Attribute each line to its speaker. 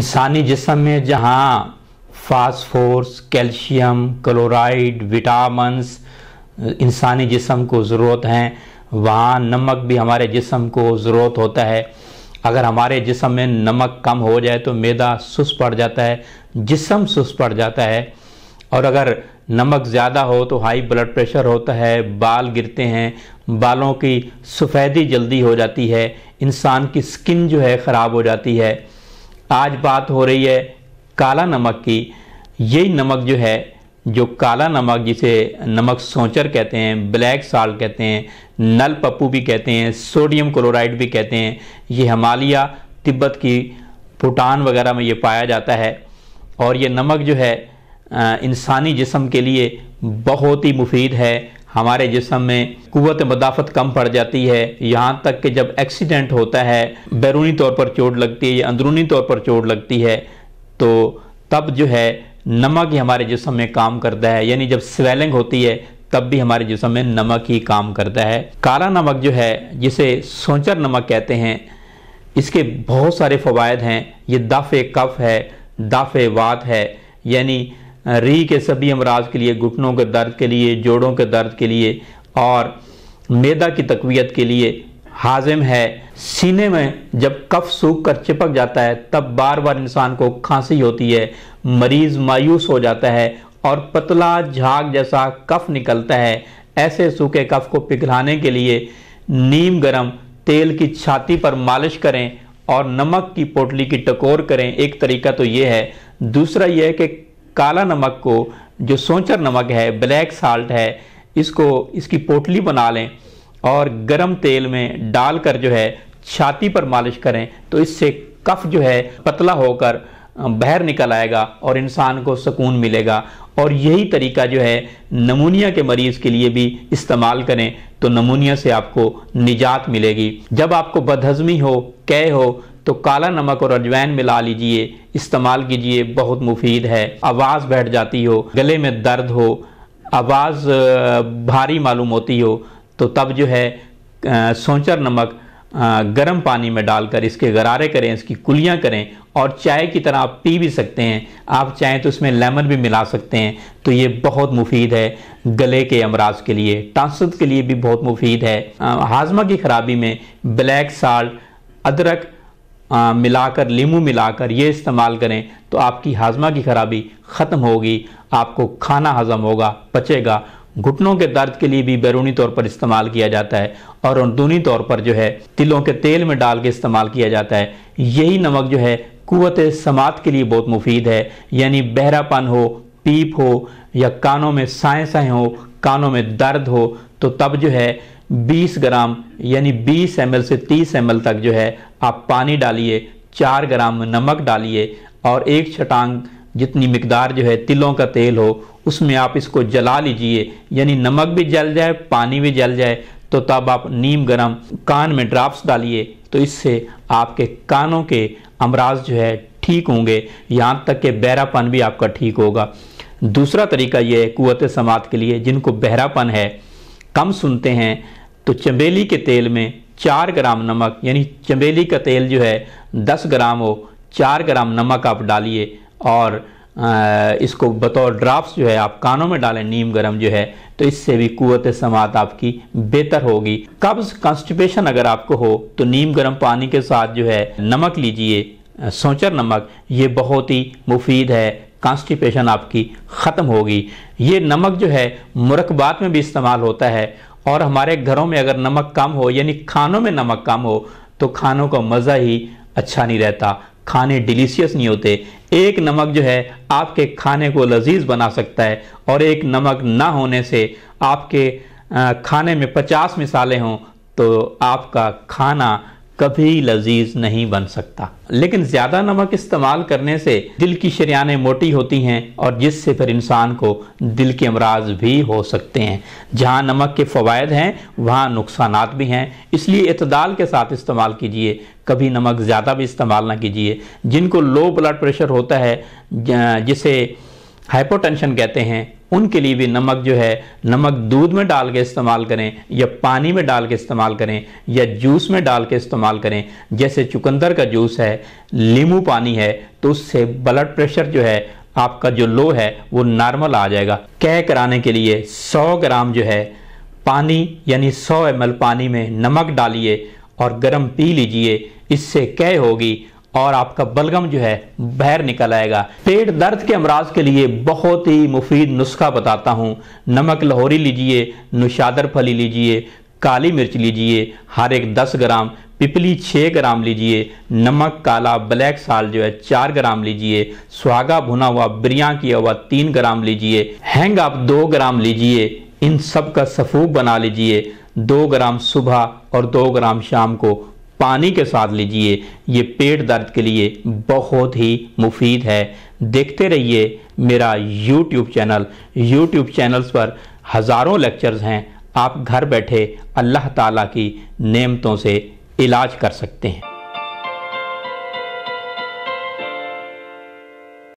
Speaker 1: इंसानी जिसम में जहाँ फास्फोर्स कैल्शियम क्लोराइड विटामस इंसानी जिसम को ज़रूरत हैं वहाँ नमक भी हमारे जिसम को ज़रूरत होता है अगर हमारे जिसम में नमक कम हो जाए तो मैदा सुस्त पड़ जाता है जिसम सुस्त पड़ जाता है और अगर नमक ज़्यादा हो तो हाई ब्लड प्रेशर होता है बाल गिरते हैं बालों की सफ़ेदी जल्दी हो जाती है इंसान की स्किन जो है ख़राब हो जाती है आज बात हो रही है काला नमक की यही नमक जो है जो काला नमक जिसे नमक सोचर कहते हैं ब्लैक साल्ट कहते हैं नल पप्पू भी कहते हैं सोडियम क्लोराइड भी कहते हैं ये हमालय तिब्बत की भूटान वगैरह में ये पाया जाता है और ये नमक जो है इंसानी जिसम के लिए बहुत ही मुफीद है हमारे जिसम में कुत मदाफत कम पड़ जाती है यहाँ तक कि जब एक्सीडेंट होता है बैरूनी तौर पर चोट लगती है या अंदरूनी तौर पर चोट लगती है तो तब जो है नमक ही हमारे जिसम में काम करता है यानी जब स्वेलिंग होती है तब भी हमारे जिसम में नमक ही काम करता है काला नमक जो है जिसे सोचर नमक कहते हैं इसके बहुत सारे फ़वाद हैं ये दाफ़ कफ़ है दाफ़ वात है यानी री के सभी अमराज के लिए घुटनों के दर्द के लिए जोड़ों के दर्द के लिए और मैदा की तकवीत के लिए हाजिम है सीने में जब कफ सूख कर चिपक जाता है तब बार बार इंसान को खांसी होती है मरीज मायूस हो जाता है और पतला झाग जैसा कफ निकलता है ऐसे सूखे कफ को पिघलाने के लिए नीम गरम तेल की छाती पर मालिश करें और नमक की पोटली की टकोर करें एक तरीका तो ये है दूसरा यह है कि काला नमक को जो सोचर नमक है ब्लैक साल्ट है इसको इसकी पोटली बना लें और गरम तेल में डालकर जो है छाती पर मालिश करें तो इससे कफ जो है पतला होकर बाहर निकल आएगा और इंसान को सुकून मिलेगा और यही तरीका जो है नमूनिया के मरीज़ के लिए भी इस्तेमाल करें तो नमूनिया से आपको निजात मिलेगी जब आपको बदहजमी हो कै हो तो काला नमक और अजवैन मिला लीजिए इस्तेमाल कीजिए बहुत मुफीद है आवाज़ बैठ जाती हो गले में दर्द हो आवाज़ भारी मालूम होती हो तो तब जो है सोचर नमक गर्म पानी में डालकर इसके गरारे करें इसकी कुलियाँ करें और चाय की तरह आप पी भी सकते हैं आप चाहें तो इसमें लेमन भी मिला सकते हैं तो ये बहुत मुफीद है गले के अमराज के लिए टांसत के लिए भी बहुत मुफीद है हाजमा की ख़राबी में ब्लैक साल्ट अदरक मिलाकर लीमू मिलाकर ये इस्तेमाल करें तो आपकी हाजमा की खराबी ख़त्म होगी आपको खाना हजम होगा पचेगा घुटनों के दर्द के लिए भी बैरूनी तौर पर इस्तेमाल किया जाता है और अंदरूनी तौर पर जो है तिलों के तेल में डाल के इस्तेमाल किया जाता है यही नमक जो है कुत समात के लिए बहुत मुफीद है यानी बहरापन हो पीप हो या कानों में साए साए हो कानों में दर्द हो तो तब जो है 20 ग्राम यानी 20 एम से 30 एम तक जो है आप पानी डालिए चार ग्राम नमक डालिए और एक छटांग जितनी मकदार जो है तिलों का तेल हो उसमें आप इसको जला लीजिए यानी नमक भी जल जाए पानी भी जल जाए तो तब आप नीम गरम कान में ड्राफ्ट डालिए तो इससे आपके कानों के अमराज जो है ठीक होंगे यहाँ तक के बहरापन भी आपका ठीक होगा दूसरा तरीका ये है कुत समात के लिए जिनको बहरापन है कम सुनते हैं तो चमेली के तेल में चार ग्राम नमक यानी चमेली का तेल जो है दस ग्राम हो चार ग्राम नमक आप डालिए और इसको बतौर ड्राफ्ट जो है आप कानों में डालें नीम गर्म जो है तो इससे भी कुत समात आपकी बेहतर होगी कब्ज कॉन्स्टिपेशन अगर आपको हो तो नीम गर्म पानी के साथ जो है नमक लीजिए सोचर नमक ये बहुत ही मुफीद है कॉन्स्टिपेशन आपकी ख़त्म होगी ये नमक जो है मुरकबात में भी इस्तेमाल होता है और हमारे घरों में अगर नमक कम हो यानी खानों में नमक कम हो तो खानों का मज़ा ही अच्छा नहीं रहता खाने डिलीशियस नहीं होते एक नमक जो है आपके खाने को लजीज बना सकता है और एक नमक ना होने से आपके खाने में पचास मिसालें हों तो आपका खाना कभी लजीज नहीं बन सकता लेकिन ज़्यादा नमक इस्तेमाल करने से दिल की शरियाने मोटी होती हैं और जिससे फिर इंसान को दिल के अमराज भी हो सकते हैं जहाँ नमक के फ़वाद हैं वहाँ नुकसान भी हैं इसलिए इतदाल के साथ इस्तेमाल कीजिए कभी नमक ज़्यादा भी इस्तेमाल ना कीजिए जिनको लो ब्लड प्रेशर होता है जिसे हाइपोटेंशन कहते हैं उनके लिए भी नमक जो है नमक दूध में डाल के इस्तेमाल करें या पानी में डाल के इस्तेमाल करें या जूस में डाल के इस्तेमाल करें जैसे चुकंदर का जूस है लीमू पानी है तो उससे ब्लड प्रेशर जो है आपका जो लो है वो नॉर्मल आ जाएगा कह कराने के लिए 100 ग्राम जो है पानी यानी 100 एम पानी में नमक डालिए और गर्म पी लीजिए इससे कह होगी और आपका बलगम जो है बाहर निकल आएगा पेट दर्द के अमराज के लिए बहुत ही मुफीद नुस्खा बताता हूँ नमक लाहौरी लीजिए नुशादर फली लीजिए काली मिर्च लीजिए हर एक दस ग्राम पिपली छः ग्राम लीजिए नमक काला ब्लैक साल जो है चार ग्राम लीजिए स्वागा भुना हुआ बिरया किया हुआ तीन ग्राम लीजिए हैंग आप दो ग्राम लीजिए इन सब का सफूक बना लीजिए दो ग्राम सुबह और दो ग्राम शाम को पानी के साथ लीजिए ये पेट दर्द के लिए बहुत ही मुफीद है देखते रहिए मेरा YouTube चैनल YouTube चैनल्स पर हज़ारों लेक्चर्स हैं आप घर बैठे अल्लाह ताला की नेमतों से इलाज कर सकते हैं